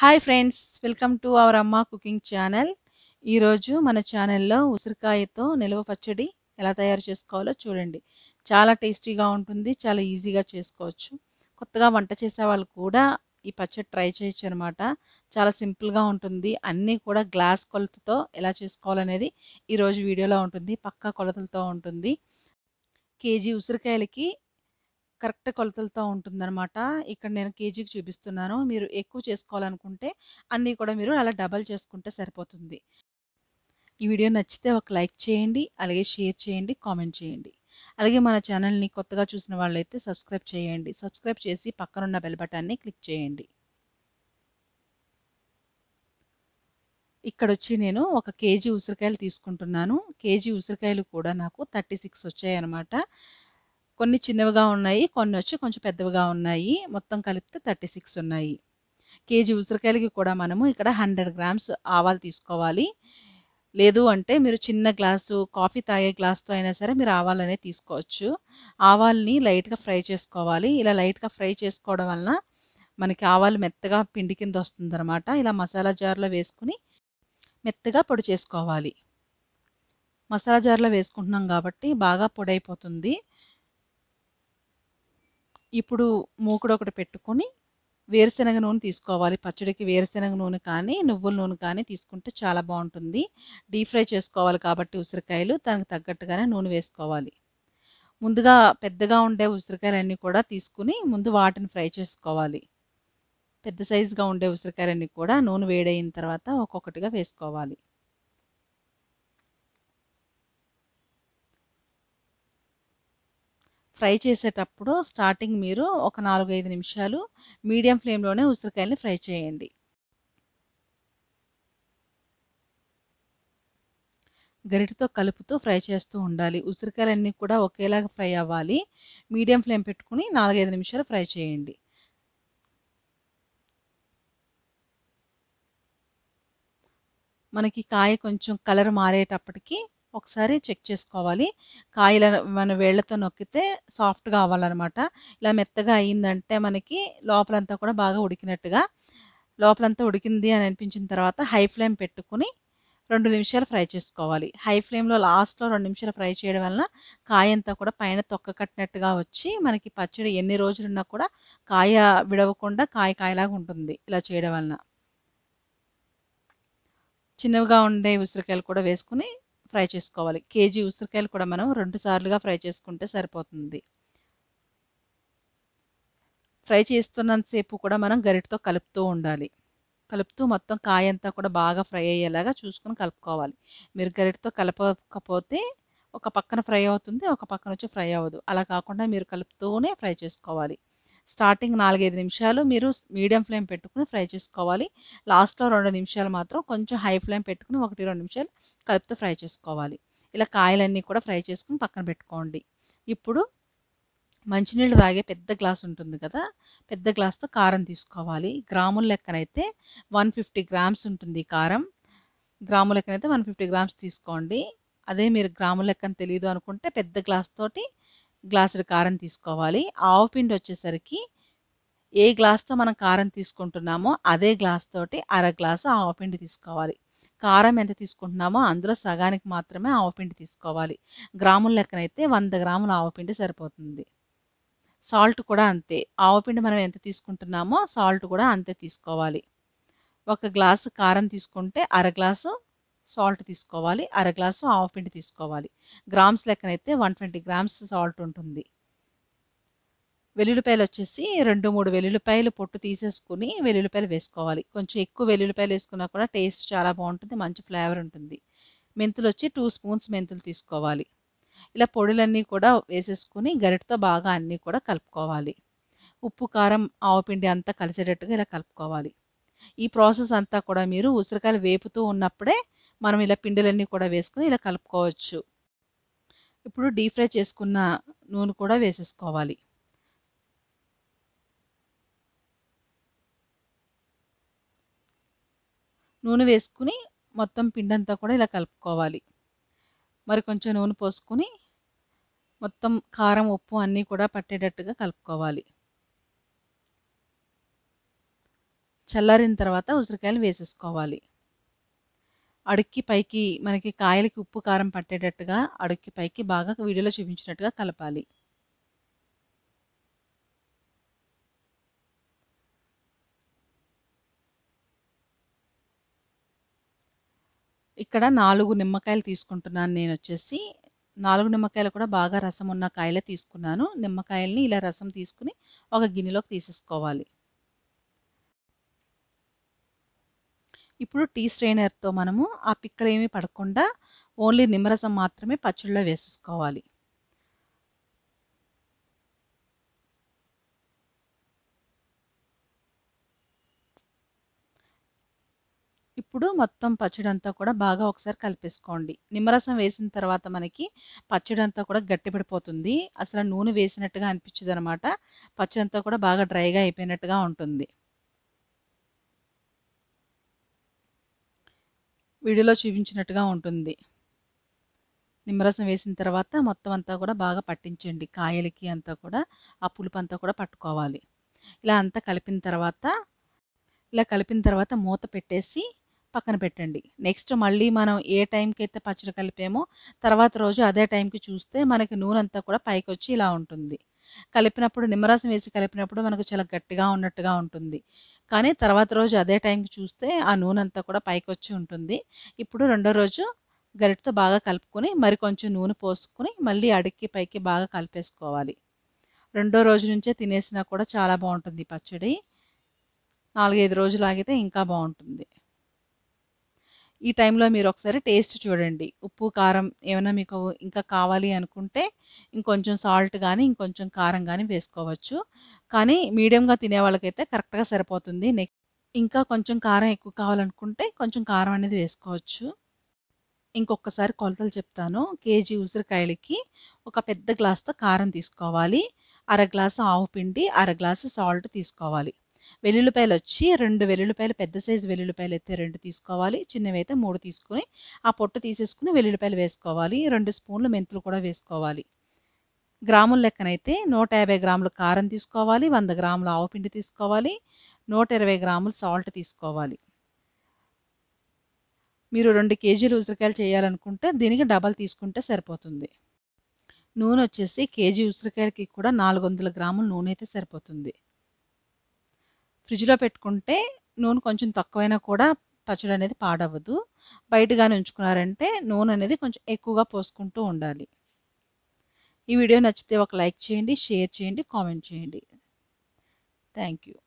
hi friends welcome to our అమ్మ cooking channel ఈరోజు మన ఛానల్లో ఉసిరికాయతో నిల్వ పచ్చడి ఎలా తయారు చేసుకోవాలో చూడండి చాలా టేస్టీగా ఉంటుంది చాలా ఈజీగా చేసుకోవచ్చు కొత్తగా వంట చేసేవాళ్ళు కూడా ఈ పచ్చడి ట్రై చేయొచ్చు అనమాట చాలా సింపుల్గా ఉంటుంది అన్నీ కూడా గ్లాస్ కొలతతో ఎలా చేసుకోవాలనేది ఈరోజు వీడియోలో ఉంటుంది పక్కా కొలతలతో ఉంటుంది కేజీ ఉసిరికాయలకి కరెక్ట్ కొలతలతో ఉంటుందన్నమాట ఇక్కడ నేను కేజీకి చూపిస్తున్నాను మీరు ఎక్కువ చేసుకోవాలనుకుంటే అన్నీ కూడా మీరు అలా డబల్ చేసుకుంటే సరిపోతుంది ఈ వీడియో నచ్చితే ఒక లైక్ చేయండి అలాగే షేర్ చేయండి కామెంట్ చేయండి అలాగే మన ఛానల్ని కొత్తగా చూసిన వాళ్ళైతే సబ్స్క్రైబ్ చేయండి సబ్స్క్రైబ్ చేసి పక్కనున్న బెల్ బటాన్ని క్లిక్ చేయండి ఇక్కడ వచ్చి నేను ఒక కేజీ ఉసిరికాయలు తీసుకుంటున్నాను కేజీ ఉసిరికాయలు కూడా నాకు థర్టీ సిక్స్ వచ్చాయన్నమాట కొన్ని చిన్నవిగా ఉన్నాయి కొన్ని వచ్చి కొంచెం పెద్దవిగా ఉన్నాయి మొత్తం కలిపితే థర్టీ సిక్స్ ఉన్నాయి కేజీ ఉసిరికాయలకి కూడా మనము ఇక్కడ హండ్రెడ్ గ్రామ్స్ ఆవాలు తీసుకోవాలి లేదు అంటే మీరు చిన్న గ్లాసు కాఫీ తాగే గ్లాస్తో అయినా సరే మీరు ఆవాలనే తీసుకోవచ్చు ఆవాల్ని లైట్గా ఫ్రై చేసుకోవాలి ఇలా లైట్గా ఫ్రై చేసుకోవడం వలన మనకి ఆవాలు మెత్తగా పిండి కింద వస్తుందన్నమాట ఇలా మసాలా జార్లో వేసుకుని మెత్తగా పొడి చేసుకోవాలి మసాలా జార్లో వేసుకుంటున్నాం కాబట్టి బాగా పొడి అయిపోతుంది ఇప్పుడు మూకుడు ఒకటి పెట్టుకొని వేరుశనగ నూనె తీసుకోవాలి పచ్చడికి వేరుశనగ నూనె కానీ నువ్వుల నూనె కానీ తీసుకుంటే చాలా బాగుంటుంది డీప్ ఫ్రై చేసుకోవాలి కాబట్టి ఉసిరికాయలు దానికి తగ్గట్టుగానే నూనె వేసుకోవాలి ముందుగా పెద్దగా ఉండే ఉసిరికాయలన్నీ కూడా తీసుకుని ముందు వాటిని ఫ్రై చేసుకోవాలి పెద్ద సైజుగా ఉండే ఉసిరికాయలన్నీ కూడా నూనె వేడైన తర్వాత ఒక్కొక్కటిగా వేసుకోవాలి ఫ్రై చేసేటప్పుడు స్టార్టింగ్ మీరు ఒక నాలుగు ఐదు నిమిషాలు మీడియం ఫ్లేమ్లోనే ఉసిరికాయల్ని ఫ్రై చేయండి గరిటతో కలుపుతూ ఫ్రై చేస్తూ ఉండాలి ఉసిరికాయలన్నీ కూడా ఒకేలాగా ఫ్రై అవ్వాలి మీడియం ఫ్లేమ్ పెట్టుకుని నాలుగైదు నిమిషాలు ఫ్రై చేయండి మనకి కాయ కొంచెం కలర్ మారేటప్పటికి ఒకసారి చెక్ చేసుకోవాలి కాయల మన వేళ్లతో నొక్కితే సాఫ్ట్గా అవ్వాలన్నమాట ఇలా మెత్తగా అయిందంటే మనకి లోపలంతా కూడా బాగా ఉడికినట్టుగా లోపలంతా ఉడికింది అని అనిపించిన తర్వాత హై ఫ్లేమ్ పెట్టుకుని రెండు నిమిషాలు ఫ్రై చేసుకోవాలి హై ఫ్లేమ్లో లాస్ట్లో రెండు నిమిషాలు ఫ్రై చేయడం వలన కాయ అంతా కూడా పైన తొక్క కట్టినట్టుగా వచ్చి మనకి పచ్చడి ఎన్ని రోజులున్నా కూడా కాయ విడవకుండా కాయ కాయలాగా ఉంటుంది ఇలా చేయడం వలన చిన్నవిగా ఉండే ఉసిరికాయలు కూడా వేసుకుని ఫ్రై చేసుకోవాలి కేజీ ఉసిరికాయలు కూడా మనం రెండు సార్లుగా ఫ్రై చేసుకుంటే సరిపోతుంది ఫ్రై చేస్తున్నంతసేపు కూడా మనం గరిటతో కలుపుతూ ఉండాలి కలుపుతూ మొత్తం కాయంతా కూడా బాగా ఫ్రై అయ్యేలాగా చూసుకొని కలుపుకోవాలి మీరు గరిటతో కలపకపోతే ఒక పక్కన ఫ్రై అవుతుంది ఒక పక్కన వచ్చి ఫ్రై అవ్వదు అలా కాకుండా మీరు కలుపుతూనే ఫ్రై చేసుకోవాలి స్టార్టింగ్ నాలుగైదు నిమిషాలు మీరు మీడియం ఫ్లేమ్ పెట్టుకుని ఫ్రై చేసుకోవాలి లాస్ట్లో రెండు నిమిషాలు మాత్రం కొంచెం హై ఫ్లేమ్ పెట్టుకుని ఒకటి రెండు నిమిషాలు కలుపుతూ ఫ్రై చేసుకోవాలి ఇలా కాయలన్నీ కూడా ఫ్రై చేసుకుని పక్కన పెట్టుకోండి ఇప్పుడు మంచినీళ్ళు తాగే పెద్ద గ్లాస్ ఉంటుంది కదా పెద్ద గ్లాస్తో కారం తీసుకోవాలి గ్రాముల లెక్కనైతే వన్ ఫిఫ్టీ గ్రామ్స్ ఉంటుంది కారం గ్రాముల లెక్కనైతే వన్ ఫిఫ్టీ గ్రామ్స్ తీసుకోండి అదే మీరు గ్రాముల లెక్కన తెలియదు అనుకుంటే పెద్ద గ్లాస్ తోటి గ్లాసుల కారం తీసుకోవాలి ఆవు పిండి వచ్చేసరికి ఏ గ్లాస్తో మనం కారం తీసుకుంటున్నామో అదే గ్లాస్ తోటి అర గ్లాసు ఆవుపిండి తీసుకోవాలి కారం ఎంత తీసుకుంటున్నామో అందులో సగానికి మాత్రమే ఆవుపిండి తీసుకోవాలి గ్రాముల లెక్కనైతే వంద గ్రాముల ఆవుపిండి సరిపోతుంది సాల్ట్ కూడా అంతే పిండి మనం ఎంత తీసుకుంటున్నామో సాల్ట్ కూడా అంతే తీసుకోవాలి ఒక గ్లాసు కారం తీసుకుంటే అర గ్లాసు సాల్ట్ తీసుకోవాలి అర గ్లాసు ఆవు పిండి తీసుకోవాలి గ్రామ్స్ లెక్కనైతే వన్ ట్వంటీ గ్రామ్స్ సాల్ట్ ఉంటుంది వెల్లుల్లిపాయలు వచ్చేసి రెండు మూడు వెల్లుల్లిపాయలు పొట్టు తీసేసుకుని వెల్లుల్లిపాయలు వేసుకోవాలి కొంచెం ఎక్కువ వెల్లుల్లిపాయలు వేసుకున్నా కూడా టేస్ట్ చాలా బాగుంటుంది మంచి ఫ్లేవర్ ఉంటుంది మెంతులు వచ్చి టూ స్పూన్స్ మెంతులు తీసుకోవాలి ఇలా పొడులన్నీ కూడా వేసేసుకుని గరిటతో బాగా అన్నీ కూడా కలుపుకోవాలి ఉప్పు కారం ఆవు పిండి అంతా కలిసేటట్టుగా ఇలా కలుపుకోవాలి ఈ ప్రాసెస్ అంతా కూడా మీరు ఉసిరికాయలు వేపుతూ ఉన్నప్పుడే మనం ఇలా పిండిలన్నీ కూడా వేసుకుని ఇలా కలుపుకోవచ్చు ఇప్పుడు డీప్ ఫ్రై చేసుకున్న నూనె కూడా వేసేసుకోవాలి నూనె వేసుకుని మొత్తం పిండంతా కూడా ఇలా కలుపుకోవాలి మరి కొంచెం నూనె పోసుకుని మొత్తం కారం ఉప్పు అన్నీ కూడా పట్టేటట్టుగా కలుపుకోవాలి చల్లారిన తర్వాత ఉసిరికాయలు వేసేసుకోవాలి అడుక్కి పైకి మనకి కాయలకి ఉప్పు కారం పట్టేటట్టుగా అడుక్కి పైకి బాగా వీడియోలో చూపించినట్టుగా కలపాలి ఇక్కడ నాలుగు నిమ్మకాయలు తీసుకుంటున్నాను నేను వచ్చేసి నాలుగు నిమ్మకాయలు కూడా బాగా రసం ఉన్న కాయలే తీసుకున్నాను నిమ్మకాయల్ని ఇలా రసం తీసుకుని ఒక గిన్నెలోకి తీసేసుకోవాలి ఇప్పుడు టీ స్ట్రైనర్తో మనము ఆ పిక్కలు ఏమీ పడకుండా ఓన్లీ నిమ్మరసం మాత్రమే పచ్చడిలో వేసేసుకోవాలి ఇప్పుడు మొత్తం పచ్చడి అంతా కూడా బాగా ఒకసారి కలిపేసుకోండి నిమ్మరసం వేసిన తర్వాత మనకి పచ్చడి అంతా కూడా గట్టిపడిపోతుంది అసలు నూనె వేసినట్టుగా అనిపించదనమాట అనమాట పచ్చడి అంతా కూడా బాగా డ్రైగా అయిపోయినట్టుగా ఉంటుంది వీడియోలో చూపించినట్టుగా ఉంటుంది నిమ్మరసం వేసిన తర్వాత మొత్తం అంతా కూడా బాగా పట్టించండి కాయలకి అంతా కూడా ఆ పులుపు అంతా కూడా పట్టుకోవాలి ఇలా అంతా కలిపిన తర్వాత ఇలా కలిపిన తర్వాత మూత పెట్టేసి పక్కన పెట్టండి నెక్స్ట్ మళ్ళీ మనం ఏ టైంకి అయితే పచ్చడి కలిపామో తర్వాత రోజు అదే టైంకి చూస్తే మనకి నూనె అంతా కూడా పైకి వచ్చి ఇలా ఉంటుంది కలిపినప్పుడు నిమ్మరసం వేసి కలిపినప్పుడు మనకు చాలా గట్టిగా ఉన్నట్టుగా ఉంటుంది కానీ తర్వాత రోజు అదే టైంకి చూస్తే ఆ నూనె అంతా కూడా పైకి వచ్చి ఉంటుంది ఇప్పుడు రెండో రోజు గరిటతో బాగా కలుపుకొని మరి కొంచెం నూనె పోసుకొని మళ్ళీ అడిగి పైకి బాగా కలిపేసుకోవాలి రెండో రోజు నుంచే తినేసినా కూడా చాలా బాగుంటుంది పచ్చడి నాలుగైదు రోజులు ఆగితే ఇంకా బాగుంటుంది ఈ టైంలో మీరు ఒకసారి టేస్ట్ చూడండి ఉప్పు కారం ఏమైనా మీకు ఇంకా కావాలి అనుకుంటే ఇంకొంచెం సాల్ట్ కానీ ఇంకొంచెం కారం కానీ వేసుకోవచ్చు కానీ మీడియంగా తినే వాళ్ళకైతే కరెక్ట్గా సరిపోతుంది నెక్ ఇంకా కొంచెం కారం ఎక్కువ కావాలనుకుంటే కొంచెం కారం అనేది వేసుకోవచ్చు ఇంకొకసారి కొలతలు చెప్తాను కేజీ ఉసిరికాయలకి ఒక పెద్ద గ్లాస్తో కారం తీసుకోవాలి అర గ్లాసు ఆవు పిండి అర గ్లాసు సాల్ట్ తీసుకోవాలి వెల్లుల్లిపాయలు వచ్చి రెండు వెల్లుల్లిపాయలు పెద్ద సైజు వెల్లుల్లిపాయలు అయితే రెండు తీసుకోవాలి చిన్నవి అయితే మూడు తీసుకుని ఆ పొట్టు తీసేసుకుని వెల్లుల్లిపాయలు వేసుకోవాలి రెండు స్పూన్లు మెంతులు కూడా వేసుకోవాలి గ్రాముల లెక్కనైతే నూట యాభై గ్రాముల కారం తీసుకోవాలి వంద గ్రాముల పిండి తీసుకోవాలి నూట ఇరవై గ్రాములు సాల్ట్ తీసుకోవాలి మీరు రెండు కేజీలు ఉసిరికాయలు చేయాలనుకుంటే దీనికి డబల్ తీసుకుంటే సరిపోతుంది నూనె వచ్చేసి కేజీ ఉసిరికాయలకి కూడా నాలుగు వందల గ్రాములు నూనె అయితే సరిపోతుంది ఫ్రిడ్జ్లో పెట్టుకుంటే నూనె కొంచెం తక్కువైనా కూడా పచ్చడి అనేది పాడవదు బయటగానే ఉంచుకున్నారంటే నూనె అనేది కొంచెం ఎక్కువగా పోసుకుంటూ ఉండాలి ఈ వీడియో నచ్చితే ఒక లైక్ చేయండి షేర్ చేయండి కామెంట్ చేయండి థ్యాంక్ యూ